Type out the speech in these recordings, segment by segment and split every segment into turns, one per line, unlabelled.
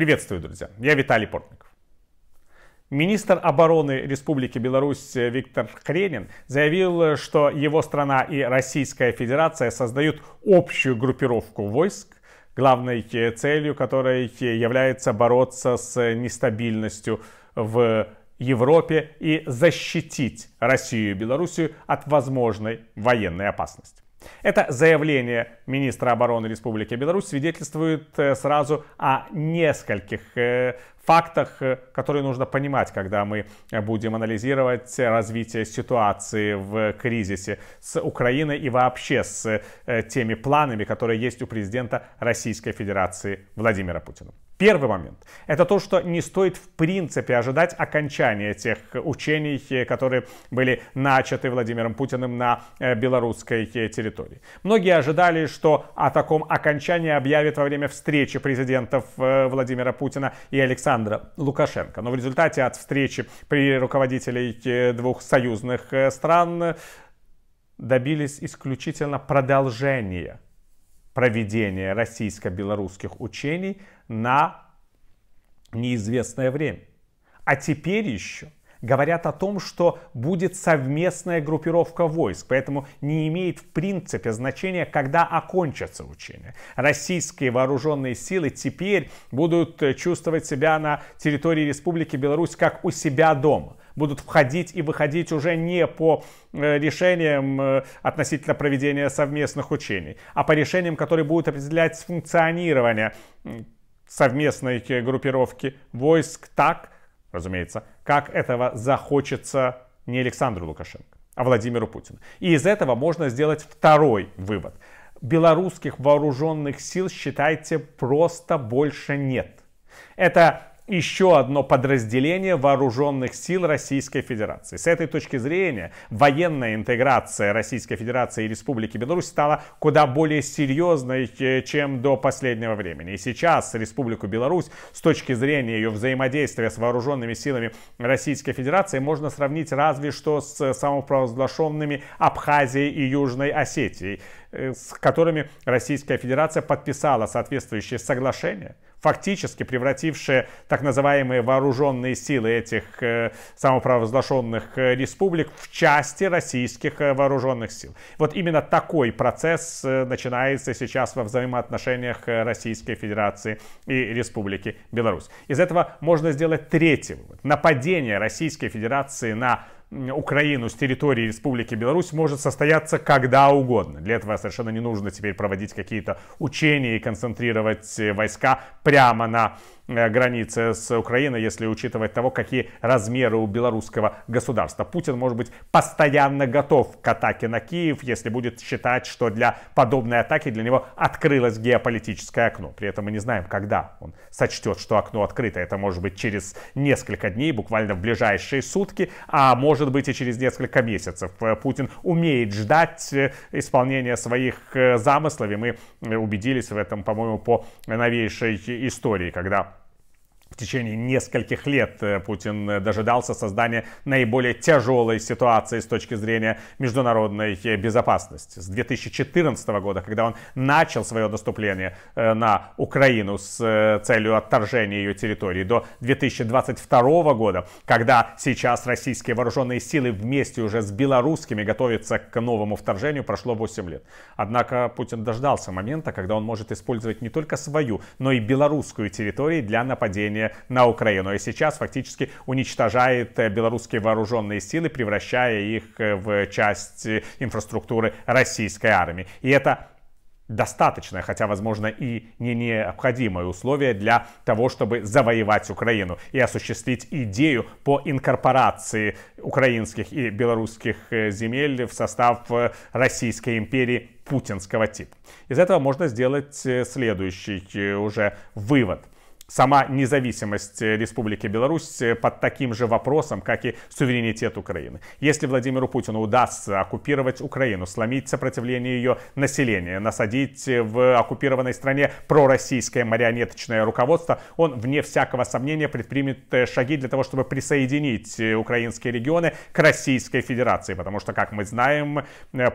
Приветствую, друзья. Я Виталий Портников. Министр обороны Республики Беларусь Виктор Хренин заявил, что его страна и Российская Федерация создают общую группировку войск, главной целью которой является бороться с нестабильностью в Европе и защитить Россию и Белоруссию от возможной военной опасности. Это заявление министра обороны Республики Беларусь свидетельствует э, сразу о нескольких э, фактах, э, которые нужно понимать, когда мы будем анализировать развитие ситуации в кризисе с Украиной и вообще с теми планами, которые есть у президента Российской Федерации Владимира Путина. Первый момент – это то, что не стоит в принципе ожидать окончания тех учений, которые были начаты Владимиром Путиным на э, белорусской э, территории. Многие ожидали, что о таком окончании объявят во время встречи президентов э, Владимира Путина и Александра Лукашенко. Но в результате от встречи при руководителей двух союзных стран добились исключительно продолжения проведения российско-белорусских учений на неизвестное время. А теперь еще говорят о том, что будет совместная группировка войск, поэтому не имеет в принципе значения, когда окончатся учения. Российские вооруженные силы теперь будут э, чувствовать себя на территории Республики Беларусь как у себя дома будут входить и выходить уже не по э, решениям э, относительно проведения совместных учений, а по решениям, которые будут определять функционирование совместной группировки войск так, разумеется, как этого захочется не Александру Лукашенко, а Владимиру Путину. И из этого можно сделать второй вывод. Белорусских вооруженных сил, считайте, просто больше нет. Это еще одно подразделение вооруженных сил Российской Федерации. С этой точки зрения военная интеграция Российской Федерации и Республики Беларусь стала куда более серьезной, э, чем до последнего времени. И сейчас Республику Беларусь с точки зрения ее взаимодействия с вооруженными силами Российской Федерации можно сравнить разве что с э, самопровозглашенными Абхазией и Южной Осетией. Э, с которыми Российская Федерация подписала соответствующие соглашения, фактически превратившие так называемые вооруженные силы этих э, самопровозглашенных э, республик в части российских вооруженных сил. Вот именно такой процесс начинается сейчас во взаимоотношениях Российской Федерации и Республики Беларусь. Из этого можно сделать третий вывод. Нападение Российской Федерации на Украину с территории Республики Беларусь может состояться когда угодно. Для этого совершенно не нужно теперь проводить какие-то учения и концентрировать э, войска прямо на Э, границы с Украиной, если учитывать того, какие размеры у белорусского государства. Путин может быть постоянно готов к атаке на Киев, если будет считать, что для подобной атаки для него открылось геополитическое окно. При этом мы не знаем, когда он сочтет, что окно открыто. Это может быть через несколько дней, буквально в ближайшие сутки, а может быть и через несколько месяцев. Э, Путин умеет ждать э, исполнения своих замыслов, и мы убедились в этом, по-моему, по новейшей истории, когда в течение нескольких лет э, Путин э, дожидался создания наиболее тяжелой ситуации с точки зрения международной э, безопасности. С 2014 года, когда он начал свое наступление на Украину с целью отторжения ее территории, до 2022 года, когда сейчас российские вооруженные силы вместе уже с белорусскими готовятся к новому вторжению, прошло 8 лет. Однако Путин дождался момента, когда он может использовать не только свою, но и белорусскую территорию для нападения наступление на Украину. И сейчас фактически уничтожает э, белорусские вооруженные силы, превращая их э, в часть инфраструктуры российской армии. И это достаточное, хотя, возможно, и не необходимое условие для того, чтобы завоевать Украину и осуществить идею по инкорпорации украинских и белорусских э, земель в состав Российской империи путинского типа. Из этого можно сделать следующий уже вывод – сама независимость э, Республики Беларусь э, под таким же вопросом, как и суверенитет Украины. Если Владимиру Путину удастся оккупировать Украину, сломить сопротивление ее населения, насадить э, в оккупированной стране пророссийское марионеточное руководство, он, вне всякого сомнения, предпримет шаги для того, чтобы присоединить украинские регионы к Российской Федерации, потому что, как мы знаем,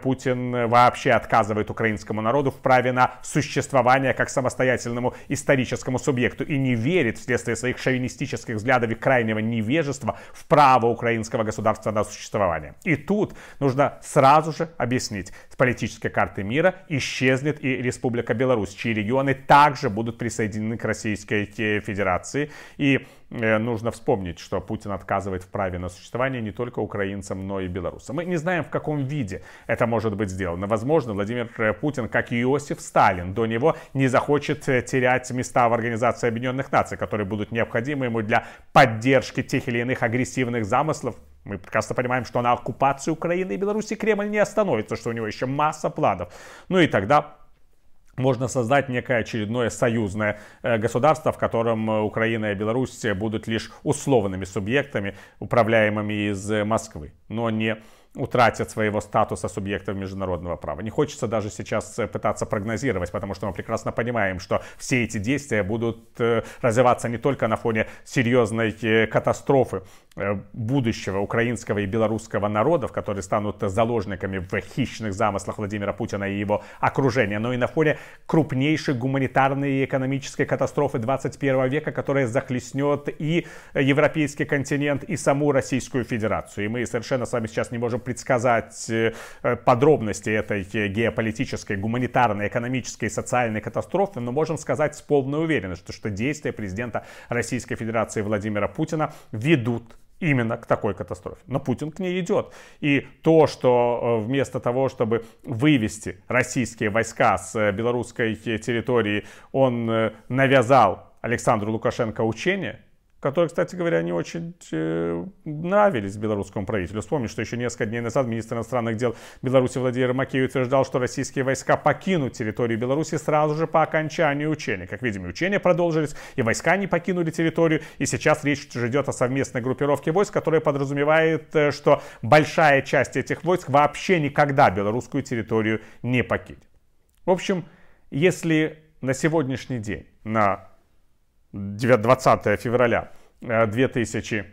Путин вообще отказывает украинскому народу в праве на существование как самостоятельному историческому субъекту и не верит вследствие своих шовинистических взглядов и крайнего невежества в право украинского государства на существование. И тут нужно сразу же объяснить, с политической карты мира исчезнет и Республика Беларусь, чьи регионы также будут присоединены к Российской Федерации. И Э, нужно вспомнить, что Путин отказывает в праве на существование не только украинцам, но и белорусам. Мы не знаем, в каком виде это может быть сделано. Возможно, Владимир э, Путин, как и Иосиф Сталин, до него не захочет э, терять места в Организации Объединенных Наций, которые будут необходимы ему для поддержки тех или иных агрессивных замыслов, мы прекрасно понимаем, что на оккупацию Украины и Беларуси Кремль не остановится, что у него еще масса планов. Ну и тогда можно создать некое очередное союзное э, государство, в котором э, Украина и Беларусь будут лишь условными субъектами, управляемыми из э, Москвы, но не утратят своего статуса субъектов международного права. Не хочется даже сейчас э, пытаться прогнозировать, потому что мы прекрасно понимаем, что все эти действия будут э, развиваться не только на фоне серьезной э, катастрофы будущего украинского и белорусского народов, которые станут заложниками в хищных замыслах Владимира Путина и его окружения, но и на фоне крупнейшей гуманитарной и экономической катастрофы 21 века, которая захлестнет и европейский континент, и саму Российскую Федерацию. И мы совершенно с вами сейчас не можем предсказать э, э, подробности этой э, геополитической, гуманитарной, экономической и социальной катастрофы, но можем сказать с полной уверенностью, что действия президента Российской Федерации Владимира Путина ведут именно к такой катастрофе. Но Путин к ней идет. И то, что вместо того, чтобы вывести российские войска с белорусской территории, он навязал Александру Лукашенко учение, которые, кстати говоря, не очень э, нравились белорусскому правителю. Вспомню, что еще несколько дней назад министр иностранных дел Беларуси Владимир Макей утверждал, что российские войска покинут территорию Беларуси сразу же по окончанию учения. Как видим, учения продолжились, и войска не покинули территорию, и сейчас речь уже идет о совместной группировке войск, которая подразумевает, э, что большая часть этих войск вообще никогда белорусскую территорию не покинет. В общем, если на сегодняшний день на 20 февраля 2000 э,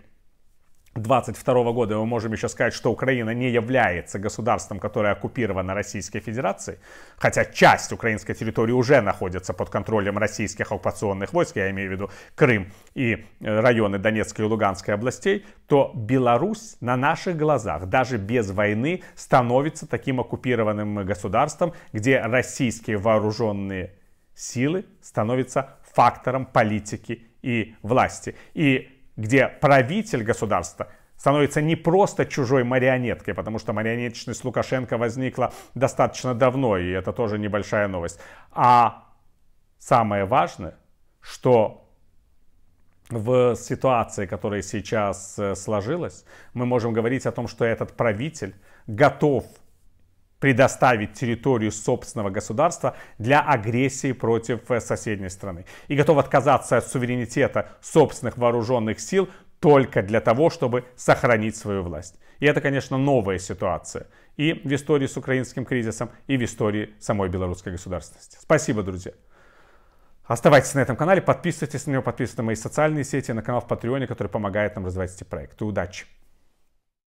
22 года мы можем еще сказать, что Украина не является государством, которое оккупировано Российской Федерацией, хотя часть украинской территории уже находится под контролем российских оккупационных войск, я имею в виду Крым и э, районы Донецкой и Луганской областей, то Беларусь на наших глазах, даже без войны, становится таким оккупированным государством, где российские вооруженные силы становятся фактором политики и власти. И где правитель государства становится не просто чужой марионеткой, потому что марионеточность Лукашенко возникла достаточно давно, и это тоже небольшая новость. А самое важное, что в ситуации, которая сейчас э, сложилась, мы можем говорить о том, что этот правитель готов предоставить территорию собственного государства для агрессии против э, соседней страны. И готов отказаться от суверенитета собственных вооруженных сил только для того, чтобы сохранить свою власть. И это, конечно, новая ситуация. И в истории с украинским кризисом, и в истории самой белорусской государственности. Спасибо, друзья. Оставайтесь на этом канале, подписывайтесь на него, подписывайтесь на мои социальные сети, на канал в Патреоне, который помогает нам развивать эти проекты. Удачи!